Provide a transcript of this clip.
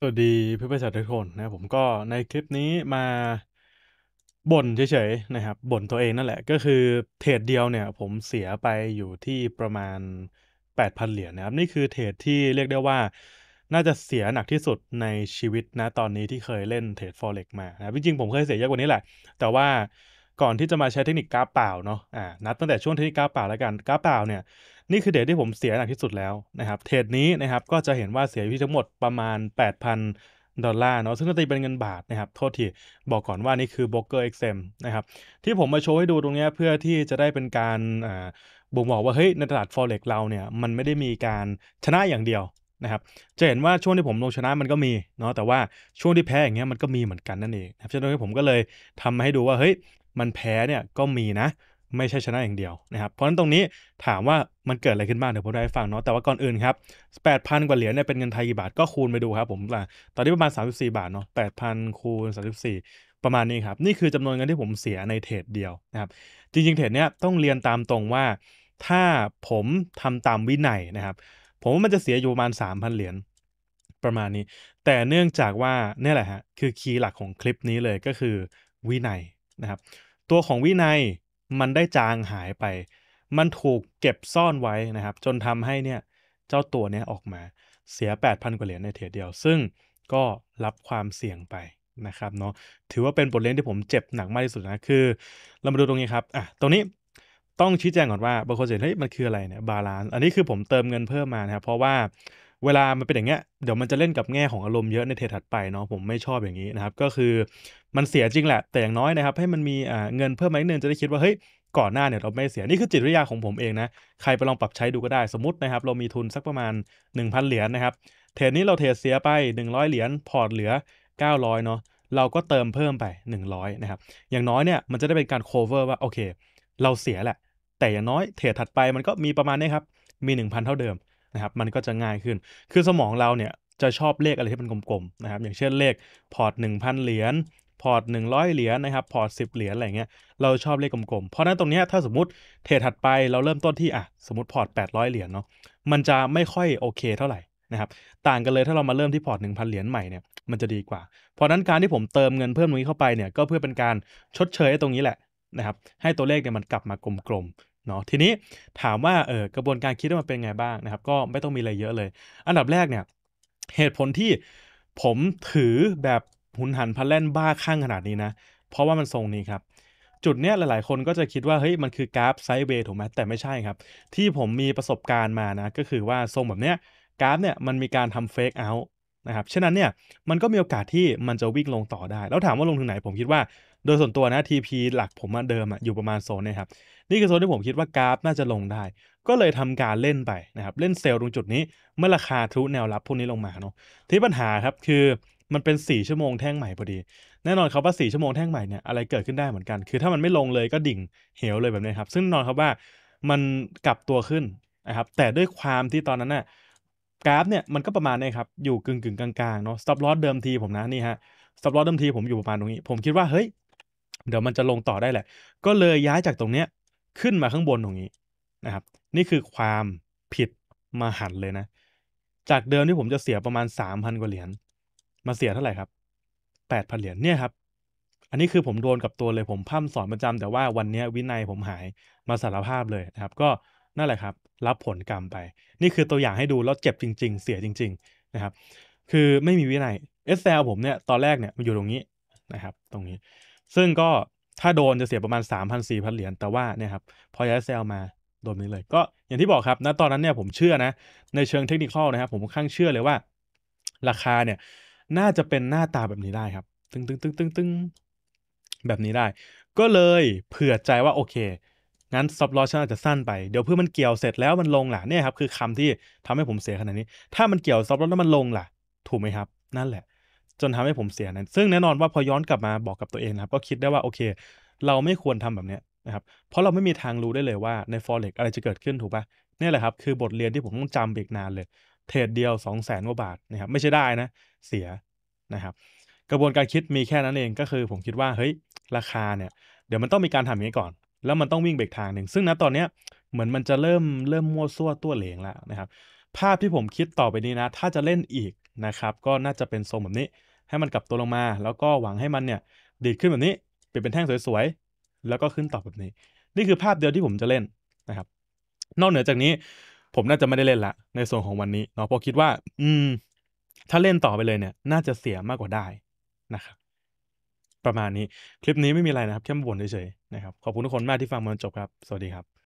สวัสดีเพื่อนประชาชนทุกคนนะครับผมก็ในคลิปนี้มาบ่นเฉยๆนะครับบ่นตัวเองนั่นแหละก็คือเทรดเดียวเนี่ยผมเสียไปอยู่ที่ประมาณ 8,000 เหรียญนะครับนี่คือเทรดที่เรียกได้ว่าน่าจะเสียหนักที่สุดในชีวิตนะตอนนี้ที่เคยเล่นเทรด Forex มานะจริงๆ ผมเคยเสียเยอะกว่านี้แหละ แต่ว่าก่อนที่จะมาใช้เทคนิคกราฟเปล่าเนาะอ่านับตั้งแต่ช่วงเทคนิคกราฟเปล่าแล้วกันกราฟเปล่าเนี่ยนี่คือเดทที่ผมเสียหนักที่สุดแล้วนะครับเทรดนี้นะครับก็จะเห็นว่าเสียอยู่ที่ทั้งหมดประมาณ 8,000 ดอลลาร์เนาะซึ่งตีเป็นเงินบาทนะครับโทษที บอกก่อนว่านี่คือล็อกเกอร์เอ็กเซมนะครับที่ผมมาโชว์ให้ดูตรงนี้เพื่อที่จะได้เป็นการบ่งบอกว่า เฮ้ย ในตลาด Forex เราเนี่ยมันไม่ได้มีการชนะอย่างเดียวนะครับจะเห็นว่าช่วงที่ผมลงชนะมันก็มีเนาะแต่ว่าช่วงที่แพ้อย่างเงี้ยมันก็มีเหมือนกันนั่นเองนะครับฉะนั้นผมก็เลยทำให้ดูว่าเฮ้ยมันแพ้เนี่ยก็มีนะไม่ใช่ชนะอย่างเดียวนะครับ เพราะฉะนั้นตรงนี้ถามว่ามันเกิดอะไรขึ้นบ้างเดี๋ยวผมได้ฟังเนาะ แต่ว่าก่อนอื่นครับ8 0 0นกว่าเหรียญเนี่ยเป็นเงินไทยกี่บาทก็คูณไปดูครับผม ตอนนี้ประมาณ 34 บาทเนาะ8พันคูณ34ประมาณนี้ครับ นี่คือจำนวนเงินที่ผมเสียในเทรดเดียวนะครับ จริง ๆ เทรดเนี้ยต้องเรียนตามตรงว่าถ้าผมทำตามวินัยนะครับผมว่ามันจะเสียอยู่ประมาณ3,000เหรียญประมาณนี้ แต่เนื่องจากว่าเนี่ยแหละฮะคือคีย์หลักของคลิปนี้เลยก็คือวินัยนะครับตัวของวินัยมันได้จางหายไป มันถูกเก็บซ่อนไว้นะครับ จนทำให้เนี่ยเจ้าตัวเนี้ยออกมาเสีย8,000กว่าเหรียญในเทรดเดียวซึ่งก็รับความเสี่ยงไปนะครับเนาะถือว่าเป็นบทเรียนที่ผมเจ็บหนักมากที่สุดนะคือ เรามาดูตรงนี้ครับอ่ะตรงนี้ต้องชี้แจงก่อนว่าบางคนเห็นเฮ้ยมันคืออะไรเนี่ยบาลานซ์อันนี้คือผมเติมเงินเพิ่มมานะครับเพราะว่าเวลามันเป็นอย่างเงี้ยเดี๋ยวมันจะเล่นกับแง่ของอารมณ์เยอะในเทถัดไปเนาะผมไม่ชอบอย่างนี้นะครับก็คือมันเสียจริงแหละ แต่อย่างน้อยนะครับให้มันมีเงินเพิ่มมาอีกนึงจะได้คิดว่าเฮ้ย ก่อนหน้าเนี่ยเราไม่เสียนี่คือจิตวิทยาของผมเองนะ ใครไปลองปรับใช้ดูก็ได้สมมตินะครับ เรามีทุนสักประมาณ 1,000 เหรียญนนะครับ เทรดนี้เราเทรดเสียไป 100 เหรียญพอร์ตเหลือ900เนาะเราก็เติมเพิ่มไป 100นะครับอย่างน้อยเนี่ยมันจะได้เป็นการโคเวอร์ว่าโอเคเราเสียแหละ แต่อย่างน้อยเทรดถัดไปมันก็มีประมาณนี้ครับมี 1,000 เท่าเดิมนะครับ มันก็จะง่ายขึ้น คือสมองเราเนี่ยจะชอบเลขอะไรที่มันกลมๆนะครับ อย่างเช่นเลขพอร์ต1,000เหรียญ พอร์ต100เหรียญนะครับ พอร์ต10 เหรียญอะไรเงี้ย เรา ชอบเลขกลมๆ เพราะนั้นตรงนี้ถ้าสมมติเทรดถัดไปเราเริ่มต้นที่อ่ะสมมติพอร์ต800เหรียญเนาะ มันจะไม่ค่อยโอเค เท่าไหร่นะครับ ต่างกันเลยถ้าเรามาเริ่มที่พอร์ต1,000เหรียญใหม่เนี่ย มันจะดีกว่า เพราะนั้นการที่ผมเติมเงินเพิ่มตรงนี้เข้าไปเนี่ย ก็เพื่อเป็นการชดเชยตรงนี้แหละนะครับ ให้ตัวเลขเนี่ยมันกลับมากลมเนาะทีนี้ถามว่าเออกระบวนการคิดมันเป็นไงบ้างนะครับก็ไม่ต้องมีอะไรเยอะเลย อันดับแรกเนี่ยเหตุผลที่ผมถือแบบหุนหันพันแล่นบ้าข้างขนาดนี้นะ เพราะว่ามันทรงนี้ครับ จุดเนี้ยหลายๆ คนก็จะคิดว่าเฮ้ยมันคือกราฟไซด์เวย์ถูกไหมแต่ไม่ใช่ครับ ที่ผมมีประสบการณ์มานะก็คือว่าทรงแบบเนี้ยกราฟเนี่ยมันมีการทำเฟกเอาท์นะครับฉะนั้นเนี่ยมันก็มีโอกาสที่มันจะวิ่งลงต่อได้ แล้วถามว่าลงถึงไหนผมคิดว่า โดยส่วนตัวนะ TP หลักผมเดิมอยู่ประมาณโซนนี้ครับนี่คือโซนที่ผมคิดว่ากราฟน่าจะลงได้ ก็เลยทำการเล่นไปนะครับเล่นเซลล์ตรงจุดนี้ เมื่อราคาทุแนวรับพวกนี้ลงมาเนาะที่ปัญหาครับคือมันเป็น 4 ชั่วโมงแท่งใหม่พอดี แน่นอนครับว่า4ชั่วโมงแท่งใหม่เนี่ยอะไรเกิดขึ้นได้เหมือนกันคือ ถ้ามันไม่ลงเลยก็ดิ่งเหวเลยแบบนี้ครับซึ่งนอนครับว่ามันกลับตัวขึ้นนะครับแต่ด้วยความที่ตอนนั้นน่ะกราฟเนี่ยมันก็ประมาณนี้ครับ อยู่กึ่งกึกลางๆเนาะสต็อปลอสเดิมทีผมนะนี่ฮะสต็อปลอสเดิมทีผมอยู่ประมาณตรงนี้ ผมคิดว่า เฮ้ย เดี๋ยวมันจะลงต่อได้แหละ ก็เลยย้ายจากตรงเนี้ยขึ้นมาข้างบนตรงนี้นะครับ นี่คือความผิดมาหันเลยนะ จากเดิมที่ผมจะเสียประมาณ 3,000 กว่าเหรียญมาเสียเท่าไหร่ครับ 8,000เหรียญเนี่ยครับอันนี้คือผมโดนกับตัวเลยผมพ่ำสอนประจำแต่ว่าวันนี้วินัยผมหายมาสารภาพเลยนะครับก็นั่นแหละครับ รับผลกรรมไป นี่คือตัวอย่างให้ดูแล้วเจ็บจริงๆ เสียจริง ๆนะครับ คือไม่มีวินัยซ l ผมเนี่ยตอนแรกเนี่ยมันอยู่ตรงนี้นะครับ ตรงนี้ ซึ่งก็ถ้าโดนจะเสียประมาณ3 0 0ี่พันเหรียญแต่ว่าเนี่ยครับพอย้ายซลมาโดนนี้เลย ก็อย่างที่บอกครับนะตอนนั้นเนี่ยผมเชื่อนะในเชิงเทคนิคนะครับ ผมค่อนข้างเชื่อเลยว่า ราคาเนี่ยน่าจะเป็นหน้าตาแบบนี้ได้ครับตึ้งตึ้งตึ้งตึ้งตึ้งแบบนี้ได้ ก็เลยเผื่อใจว่าโอเคงั้น็ับลอสฉันอาจจะสั้นไปเดี๋ยวเพื่อมันเกี่ยวเสร็จแล้วมันลงล่ะเนี่ยครับคือคำที่ทำให้ผมเสียขนาดนี้ ถ้ามันเกี่ยว็ับลอสแล้วมันลงล่ะ ถูกไหมครับ นั่นแหละ จนทำให้ผมเสียนั้นซึ่งแน่นอนว่าพอย้อนกลับมาบอกกับตัวเองนะครับก็คิดได้ว่าโอเค เราไม่ควรทำแบบเนี้ยนะครับเพราะเราไม่มีทางรู้ได้เลยว่าใน forex อะไรจะเกิดขึ้นถูกปะนี่แหละครับคือบทเรียนที่ผมต้องจำอีกนานเลยเทรดเดียว 2 0 0แสนกว่าบาทนะครับไม่ใช่ได้นะเสียนะครับกระบวนการคิดมีแค่นั้นเองก็คือผมคิดว่าเฮ้ยราคาเนี่ยเดี๋ยวมันต้องมีการทำอย่างนี้ก่อนแล้วมันต้องวิ่งเบรกทางหนึ่ง ซึ่งนะตอนเนี้ย เหมือนมันจะเริ่มเริ่มมั่วซั่วตัวเหลงแล้วนะครับ ภาพที่ผมคิดต่อไปนี้นะ ถ้าจะเล่นอีกนะครับ ก็น่าจะเป็นทรงแบบนี้ ให้มันกลับตัวลงมา แล้วก็หวังให้มันเนี่ย ดีดขึ้นแบบนี้ เปลี่ยนเป็นแท่งสวยๆแล้วก็ขึ้นต่อแบบนี้ นี่คือภาพเดียวที่ผมจะเล่นนะครับ นอกเหนือจากนี้ผมน่าจะไม่ได้เล่นละในส่วนของวันนี้เนาะเพราะคิดว่า อืม ถ้าเล่นต่อไปเลยเนี่ย น่าจะเสียมากกว่าได้นะครับประมาณนี้คลิปนี้ไม่มีอะไรนะครับแค่บ่นเฉยๆ นะครับ ขอบคุณทุกคนมากที่ฟังมาจนจบครับ สวัสดีครับ